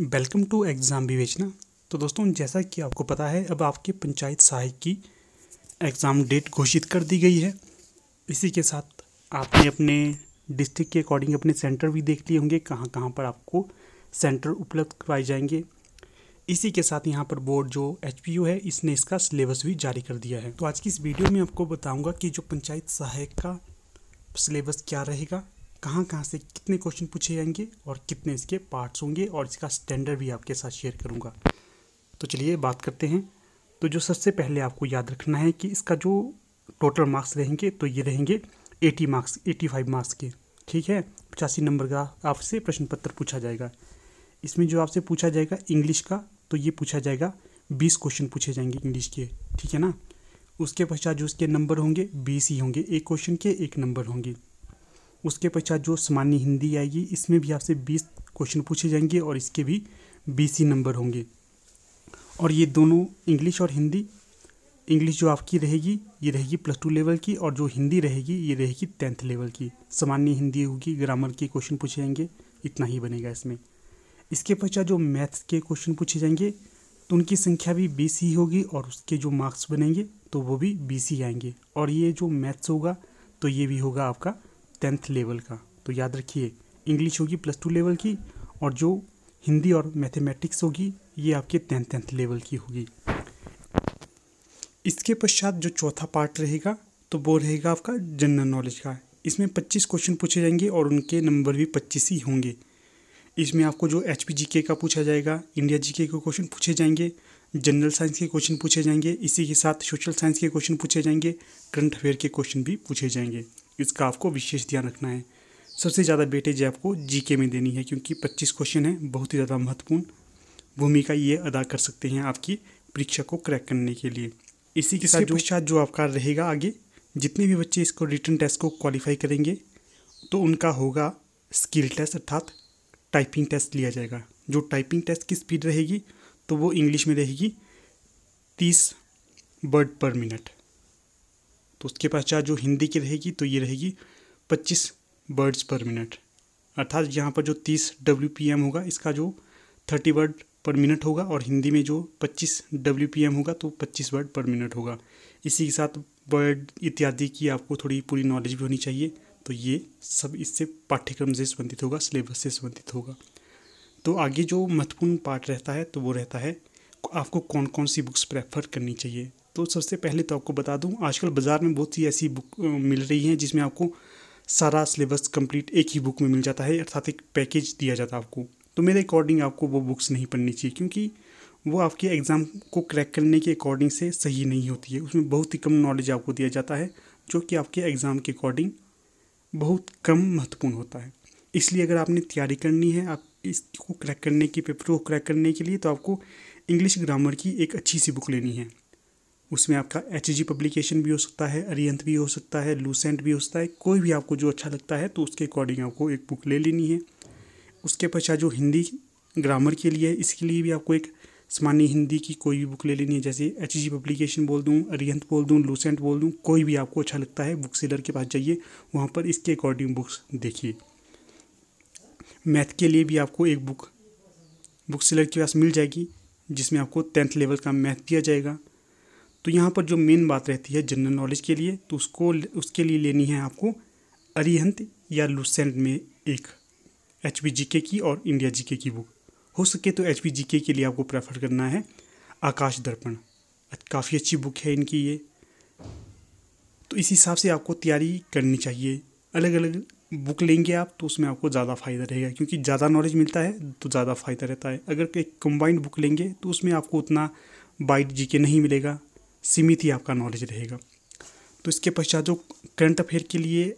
welcome to exam विवेचना तो दोस्तों जैसा कि आपको पता है अब आपके पंचायत सहायक की एग्ज़ाम डेट घोषित कर दी गई है इसी के साथ आपने अपने डिस्ट्रिक्ट के अकॉर्डिंग अपने सेंटर भी देख लिए होंगे कहाँ कहाँ पर आपको सेंटर उपलब्ध करवाए जाएंगे इसी के साथ यहाँ पर बोर्ड जो एच है इसने इसका सिलेबस भी जारी कर दिया है तो आज की इस वीडियो में आपको बताऊँगा कि जो पंचायत सहायक का सिलेबस क्या रहेगा कहाँ कहाँ से कितने क्वेश्चन पूछे जाएंगे और कितने इसके पार्ट्स होंगे और इसका स्टैंडर्ड भी आपके साथ शेयर करूँगा तो चलिए बात करते हैं तो जो सबसे पहले आपको याद रखना है कि इसका जो टोटल मार्क्स रहेंगे तो ये रहेंगे eighty marks eighty five marks के ठीक है पचासी नंबर का आपसे प्रश्न पत्र पूछा जाएगा इसमें जो आपसे पूछा जाएगा इंग्लिश का तो ये पूछा जाएगा बीस क्वेश्चन पूछे जाएंगे इंग्लिश के ठीक है ना उसके पश्चात जो उसके नंबर होंगे बीस ही होंगे एक क्वेश्चन के एक नंबर होंगे उसके पश्चात जो सामान्य हिंदी आएगी इसमें भी आपसे बीस क्वेश्चन पूछे जाएंगे और इसके भी बीस ही नंबर होंगे और ये दोनों इंग्लिश और हिंदी इंग्लिश जो आपकी रहेगी ये रहेगी प्लस टू लेवल की और जो हिंदी रहेगी ये रहेगी टेंथ लेवल की सामान्य हिंदी होगी ग्रामर के क्वेश्चन पूछे जाएंगे इतना ही बनेगा इसमें इसके पश्चात जो मैथ्स के क्वेश्चन पूछे जाएंगे तो उनकी संख्या भी बीस ही होगी और उसके जो मार्क्स बनेंगे तो वो भी बीस ही आएंगे और ये जो मैथ्स होगा तो ये भी होगा आपका टेंथ लेवल का तो याद रखिए इंग्लिश होगी प्लस टू लेवल की और जो हिंदी और मैथमेटिक्स होगी ये आपके टेंथ टेंथ लेवल की होगी इसके पश्चात जो चौथा पार्ट रहेगा तो वो रहेगा आपका जनरल नॉलेज का इसमें पच्चीस क्वेश्चन पूछे जाएंगे और उनके नंबर भी पच्चीस ही होंगे इसमें आपको जो एच पी जी के का पूछा जाएगा इंडिया जी के क्वेश्चन पूछे जाएंगे जनरल साइंस के क्वेश्चन पूछे जाएंगे इसी के साथ सोशल साइंस के क्वेश्चन पूछे जाएंगे करंट अफेयर के क्वेश्चन भी पूछे जाएंगे इसका आपको विशेष ध्यान रखना है सबसे ज़्यादा बेटेज आपको जीके में देनी है क्योंकि 25 क्वेश्चन है बहुत ही ज़्यादा महत्वपूर्ण भूमिका ये अदा कर सकते हैं आपकी परीक्षा को क्रैक करने के लिए इसी के साथ पश्चात जो आपका रहेगा आगे जितने भी बच्चे इसको रिटर्न टेस्ट को क्वालिफाई करेंगे तो उनका होगा स्किल टेस्ट अर्थात टाइपिंग टेस्ट लिया जाएगा जो टाइपिंग टेस्ट की स्पीड रहेगी तो वो इंग्लिश में रहेगी तीस वर्ड पर मिनट तो उसके पश्चात जो हिंदी की रहेगी तो ये रहेगी पच्चीस बर्ड्स पर मिनट अर्थात यहाँ पर जो तीस डब्ल्यू पी एम होगा इसका जो थर्टी वर्ड पर मिनट होगा और हिंदी में जो पच्चीस डब्ल्यू पी एम होगा तो पच्चीस वर्ड पर मिनट होगा इसी के साथ वर्ड इत्यादि की आपको थोड़ी पूरी नॉलेज भी होनी चाहिए तो ये सब इससे पाठ्यक्रम से संबंधित होगा सिलेबस से संबंधित होगा तो आगे जो महत्वपूर्ण पार्ट रहता है तो वो रहता है आपको कौन कौन सी बुक्स प्रेफर करनी चाहिए तो सबसे पहले तो आपको बता दूं आजकल बाज़ार में बहुत सी ऐसी बुक मिल रही हैं जिसमें आपको सारा सिलेबस कंप्लीट एक ही बुक में मिल जाता है अर्थात एक पैकेज दिया जाता है आपको तो मेरे अकॉर्डिंग आपको वो बुक्स नहीं पढ़नी चाहिए क्योंकि वो आपके एग्ज़ाम को क्रैक करने के अकॉर्डिंग से सही नहीं होती है उसमें बहुत ही कम नॉलेज आपको दिया जाता है जो कि आपके एग्ज़ाम के अकॉर्डिंग बहुत कम महत्वपूर्ण होता है इसलिए अगर आपने तैयारी करनी है आप इसको क्रैक करने के पेपर को क्रैक करने के लिए तो आपको इंग्लिश ग्रामर की एक अच्छी सी बुक लेनी है उसमें आपका एच जी पब्लिकेशन भी हो सकता है अरियंत भी हो सकता है लूसेंट भी हो सकता है कोई भी आपको जो अच्छा लगता है तो उसके अकॉर्डिंग आपको एक बुक ले लेनी है उसके पश्चात जो हिंदी ग्रामर के लिए इसके लिए भी आपको एक सामान्य हिंदी की कोई भी बुक ले लेनी है जैसे एच जी पब्लिकेशन बोल दूँ अरियंत बोल दूँ लूसेंट बोल दूँ कोई भी आपको अच्छा लगता है बुक सेलर के पास जाइए वहाँ पर इसके अकॉर्डिंग बुक्स देखिए मैथ के लिए भी आपको एक बुक बुक सेलर के पास मिल जाएगी जिसमें आपको टेंथ लेवल का मैथ दिया जाएगा तो यहाँ पर जो मेन बात रहती है जनरल नॉलेज के लिए तो उसको उसके लिए लेनी है आपको अरिहंत या लुसेंट में एक एच पी जी के की और इंडिया जी के की बुक हो सके तो एच पी जी के के लिए आपको प्रेफर करना है आकाश दर्पण काफ़ी अच्छी बुक है इनकी ये तो इस हिसाब से आपको तैयारी करनी चाहिए अलग अलग बुक लेंगे आप तो उसमें आपको ज़्यादा फ़ायदा रहेगा क्योंकि ज़्यादा नॉलेज मिलता है तो ज़्यादा फ़ायदा रहता है अगर एक कंबाइंड बुक लेंगे तो उसमें आपको उतना बाइट जी के नहीं मिलेगा सीमित ही आपका नॉलेज रहेगा तो इसके पश्चात जो करंट अफेयर के लिए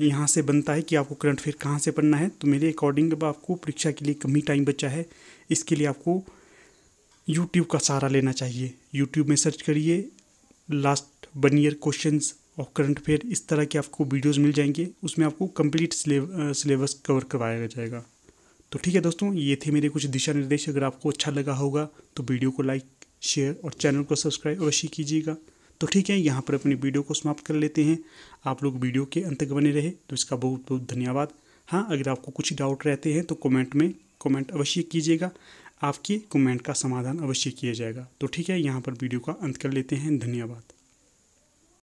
यहाँ से बनता है कि आपको करंट अफेयर कहाँ से पढ़ना है तो मेरे अकॉर्डिंग अब आपको परीक्षा के लिए कम ही टाइम बचा है इसके लिए आपको यूट्यूब का सहारा लेना चाहिए यूट्यूब में सर्च करिए लास्ट वन ईयर क्वेश्चन और करंट अफेयर इस तरह के आपको वीडियोज़ मिल जाएंगे उसमें आपको कम्प्लीट सिलेबस कवर करवाया जाएगा तो ठीक है दोस्तों ये थे मेरे कुछ दिशा निर्देश अगर आपको अच्छा लगा होगा तो वीडियो को लाइक शेयर और चैनल को सब्सक्राइब अवश्य कीजिएगा तो ठीक है यहाँ पर अपनी वीडियो को समाप्त कर लेते हैं आप लोग वीडियो के अंत तक बने रहे तो इसका बहुत बहुत धन्यवाद हाँ अगर आपको कुछ डाउट रहते हैं तो कमेंट में कमेंट अवश्य कीजिएगा आपके कमेंट का समाधान अवश्य किया जाएगा तो ठीक है यहाँ पर वीडियो का अंत कर लेते हैं धन्यवाद